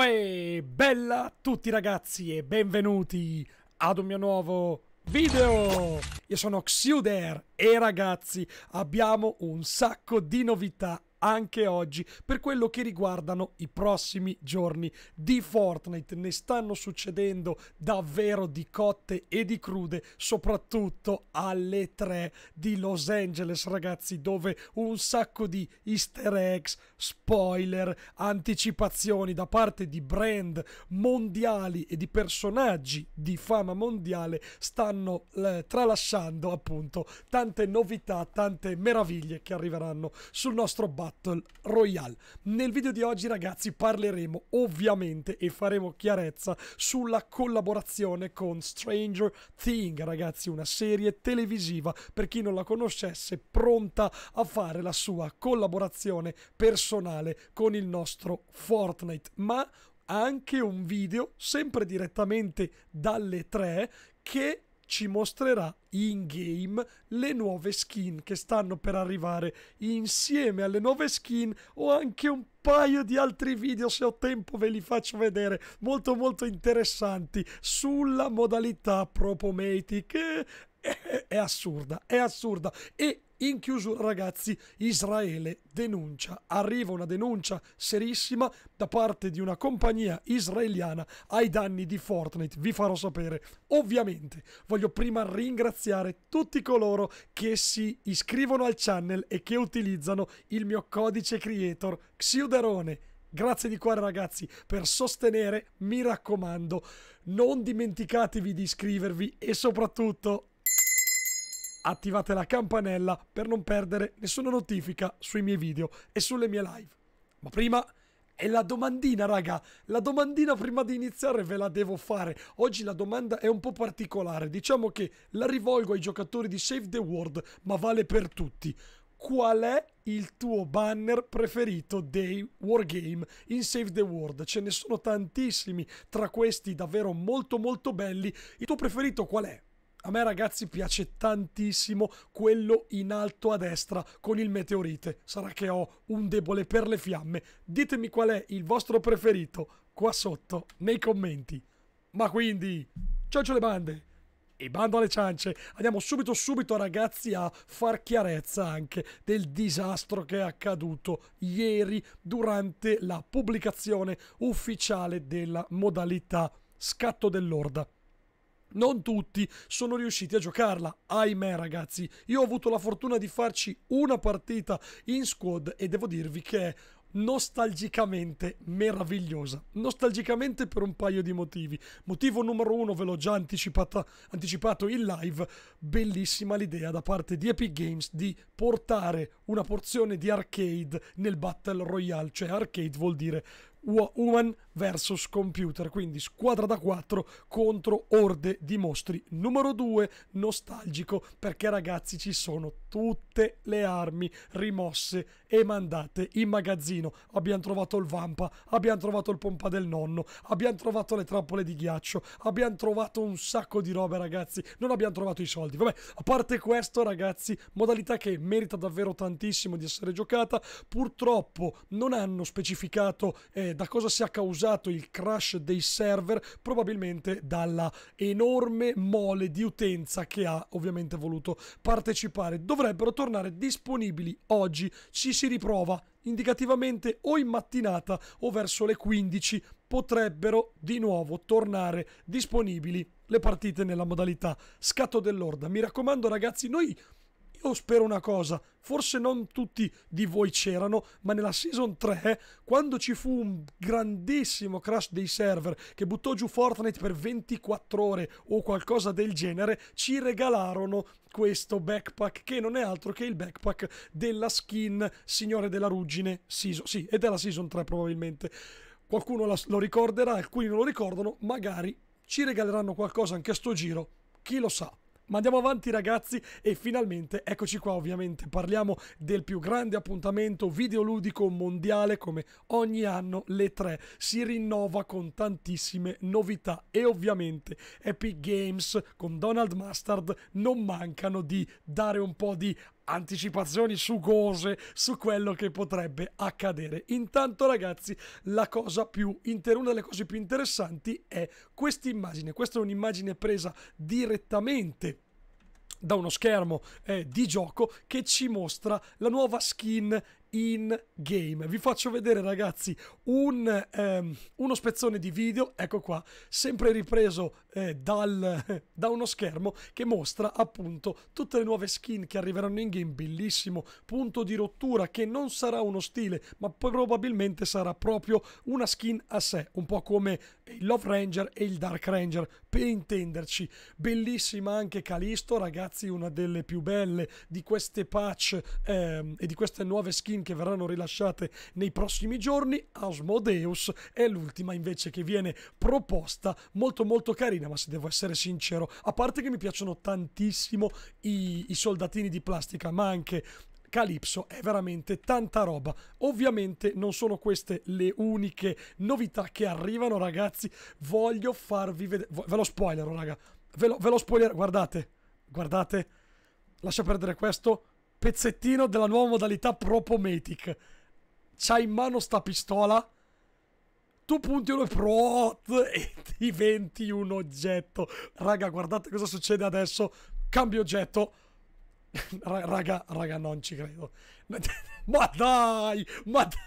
Uè, bella a tutti ragazzi e benvenuti ad un mio nuovo video! Io sono Xuder e ragazzi abbiamo un sacco di novità anche oggi per quello che riguardano i prossimi giorni di Fortnite. Ne stanno succedendo davvero di cotte e di crude, soprattutto alle 3 di Los Angeles, ragazzi, dove un sacco di easter eggs, spoiler, anticipazioni da parte di brand mondiali e di personaggi di fama mondiale stanno eh, tralasciando appunto tante novità, tante meraviglie che arriveranno sul nostro bar Battle Royale. Nel video di oggi ragazzi parleremo ovviamente e faremo chiarezza sulla collaborazione con Stranger Thing, ragazzi, una serie televisiva per chi non la conoscesse pronta a fare la sua collaborazione personale con il nostro Fortnite, ma anche un video sempre direttamente dalle tre, che ci mostrerà in game le nuove skin che stanno per arrivare insieme alle nuove skin ho anche un paio di altri video se ho tempo ve li faccio vedere molto molto interessanti sulla modalità Propomatic è assurda, è assurda e in chiusura ragazzi, Israele denuncia, arriva una denuncia serissima da parte di una compagnia israeliana ai danni di Fortnite, vi farò sapere. Ovviamente voglio prima ringraziare tutti coloro che si iscrivono al channel e che utilizzano il mio codice creator Xiuderone. Grazie di cuore ragazzi per sostenere, mi raccomando, non dimenticatevi di iscrivervi e soprattutto attivate la campanella per non perdere nessuna notifica sui miei video e sulle mie live. Ma prima è la domandina, raga. La domandina prima di iniziare ve la devo fare. Oggi la domanda è un po' particolare. Diciamo che la rivolgo ai giocatori di Save the World, ma vale per tutti. Qual è il tuo banner preferito dei wargame in Save the World? Ce ne sono tantissimi, tra questi davvero molto molto belli. Il tuo preferito qual è? A me ragazzi piace tantissimo quello in alto a destra con il meteorite. Sarà che ho un debole per le fiamme. Ditemi qual è il vostro preferito qua sotto nei commenti. Ma quindi, ciao le bande! E bando alle ciance, andiamo subito subito ragazzi a far chiarezza anche del disastro che è accaduto ieri durante la pubblicazione ufficiale della modalità scatto dell'orda non tutti sono riusciti a giocarla. Ahimè, ragazzi, io ho avuto la fortuna di farci una partita in squad e devo dirvi che è nostalgicamente meravigliosa. Nostalgicamente per un paio di motivi. Motivo numero uno, ve l'ho già anticipato in live, bellissima l'idea da parte di Epic Games di portare una porzione di arcade nel Battle Royale, cioè arcade vuol dire Woman vs Computer, quindi squadra da 4 contro orde di mostri. Numero 2, nostalgico, perché ragazzi ci sono tutte le armi rimosse e mandate in magazzino. Abbiamo trovato il Vampa, abbiamo trovato il Pompa del Nonno, abbiamo trovato le trappole di ghiaccio, abbiamo trovato un sacco di robe ragazzi, non abbiamo trovato i soldi. Vabbè, a parte questo ragazzi, modalità che merita davvero tantissimo di essere giocata, purtroppo non hanno specificato... Eh, da cosa sia causato il crash dei server, probabilmente dalla enorme mole di utenza che ha ovviamente voluto partecipare. Dovrebbero tornare disponibili oggi, ci si riprova indicativamente o in mattinata o verso le 15 potrebbero di nuovo tornare disponibili le partite nella modalità scatto dell'orda. Mi raccomando ragazzi, noi io spero una cosa, forse non tutti di voi c'erano, ma nella Season 3, quando ci fu un grandissimo crash dei server che buttò giù Fortnite per 24 ore o qualcosa del genere, ci regalarono questo backpack che non è altro che il backpack della skin Signore della Ruggine, season, sì, è della Season 3 probabilmente. Qualcuno lo ricorderà, alcuni non lo ricordano, magari ci regaleranno qualcosa anche a sto giro, chi lo sa. Ma andiamo avanti ragazzi e finalmente eccoci qua ovviamente parliamo del più grande appuntamento videoludico mondiale come ogni anno le 3 si rinnova con tantissime novità e ovviamente Epic Games con Donald Mustard non mancano di dare un po' di anticipazioni su cose, su quello che potrebbe accadere. Intanto ragazzi, la cosa più inter- una delle cose più interessanti è questa immagine. Questa è un'immagine presa direttamente da uno schermo eh, di gioco che ci mostra la nuova skin in game. Vi faccio vedere ragazzi un, ehm, uno spezzone di video, ecco qua, sempre ripreso eh, dal, da uno schermo che mostra appunto tutte le nuove skin che arriveranno in game, bellissimo, punto di rottura che non sarà uno stile ma probabilmente sarà proprio una skin a sé, un po' come il Love Ranger e il Dark Ranger per intenderci. Bellissima anche Calisto ragazzi ragazzi una delle più belle di queste patch ehm, e di queste nuove skin che verranno rilasciate nei prossimi giorni. Asmodeus è l'ultima invece che viene proposta, molto molto carina, ma se devo essere sincero, a parte che mi piacciono tantissimo i, i soldatini di plastica, ma anche Calypso è veramente tanta roba. Ovviamente non sono queste le uniche novità che arrivano, ragazzi. Voglio farvi vedere. Ve lo spoilero, raga. Ve lo, ve lo spoilero, guardate guardate, lascia perdere questo, pezzettino della nuova modalità Propomatic. C'ha in mano sta pistola, tu punti uno prot e diventi un oggetto. Raga, guardate cosa succede adesso, cambio oggetto. Raga, raga, non ci credo. Ma dai, ma dai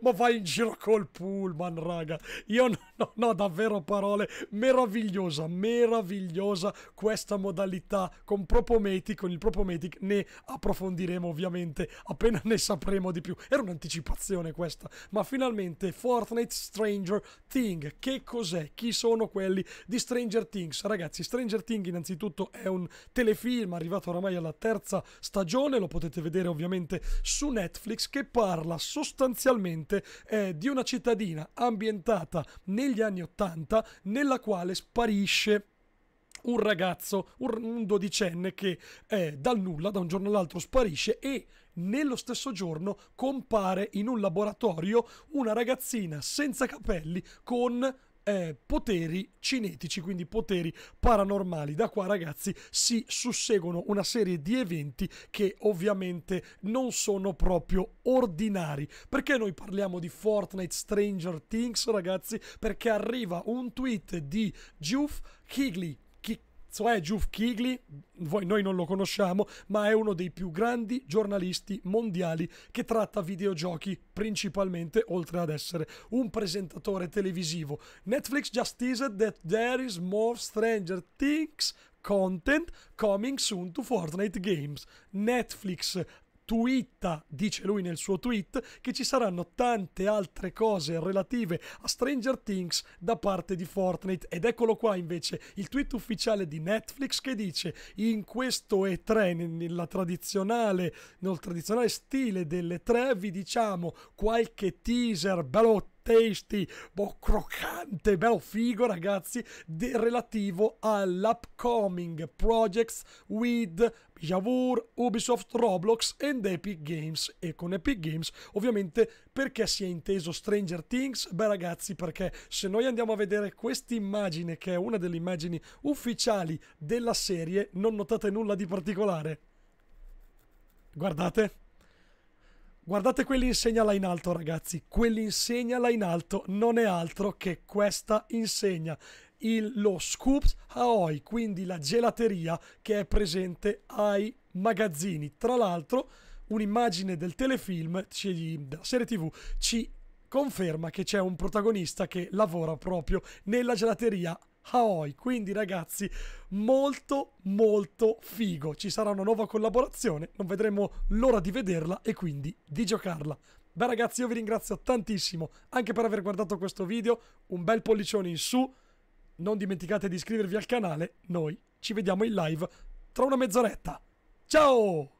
ma vai in giro col pullman, raga. Io non, no, no, davvero parole, meravigliosa, meravigliosa questa modalità con Propomatic, con il Propomatic ne approfondiremo ovviamente appena ne sapremo di più. Era un'anticipazione questa, ma finalmente Fortnite Stranger Thing, che cos'è? Chi sono quelli di Stranger Things? Ragazzi, Stranger Things innanzitutto è un telefilm arrivato oramai alla terza stagione, lo potete vedere ovviamente su Netflix, che parla sostanzialmente eh, di una cittadina ambientata nel negli anni 80 nella quale sparisce un ragazzo, un dodicenne che eh, dal nulla, da un giorno all'altro sparisce e nello stesso giorno compare in un laboratorio una ragazzina senza capelli con eh, poteri cinetici, quindi poteri paranormali. Da qua, ragazzi, si susseguono una serie di eventi che ovviamente non sono proprio ordinari. Perché noi parliamo di Fortnite Stranger Things, ragazzi? Perché arriva un tweet di Juf Higley cioè Giuff Kigli, voi, noi non lo conosciamo, ma è uno dei più grandi giornalisti mondiali che tratta videogiochi principalmente, oltre ad essere un presentatore televisivo. Netflix just teased that there is more Stranger Things content coming soon to Fortnite Games. Netflix twitta, dice lui nel suo tweet, che ci saranno tante altre cose relative a Stranger Things da parte di Fortnite. Ed eccolo qua invece il tweet ufficiale di Netflix che dice in questo E3, nella tradizionale, nel tradizionale stile delle 3, vi diciamo qualche teaser balotto tasty, boh, croccante, bello figo ragazzi, de, relativo all'upcoming projects with Javor, Ubisoft, Roblox ed Epic Games. E con Epic Games ovviamente perché si è inteso Stranger Things? Beh ragazzi perché se noi andiamo a vedere questa immagine, che è una delle immagini ufficiali della serie non notate nulla di particolare. Guardate. Guardate quell'insegna là in alto, ragazzi. Quell'insegna là in alto non è altro che questa insegna. Il, lo Scoops Aoi, quindi la gelateria che è presente ai magazzini. Tra l'altro, un'immagine del telefilm, della serie TV, ci conferma che c'è un protagonista che lavora proprio nella gelateria Aoi. Quindi ragazzi, molto molto figo. Ci sarà una nuova collaborazione, non vedremo l'ora di vederla e quindi di giocarla. Beh ragazzi, io vi ringrazio tantissimo anche per aver guardato questo video, un bel pollicione in su, non dimenticate di iscrivervi al canale, noi ci vediamo in live tra una mezz'oretta. Ciao!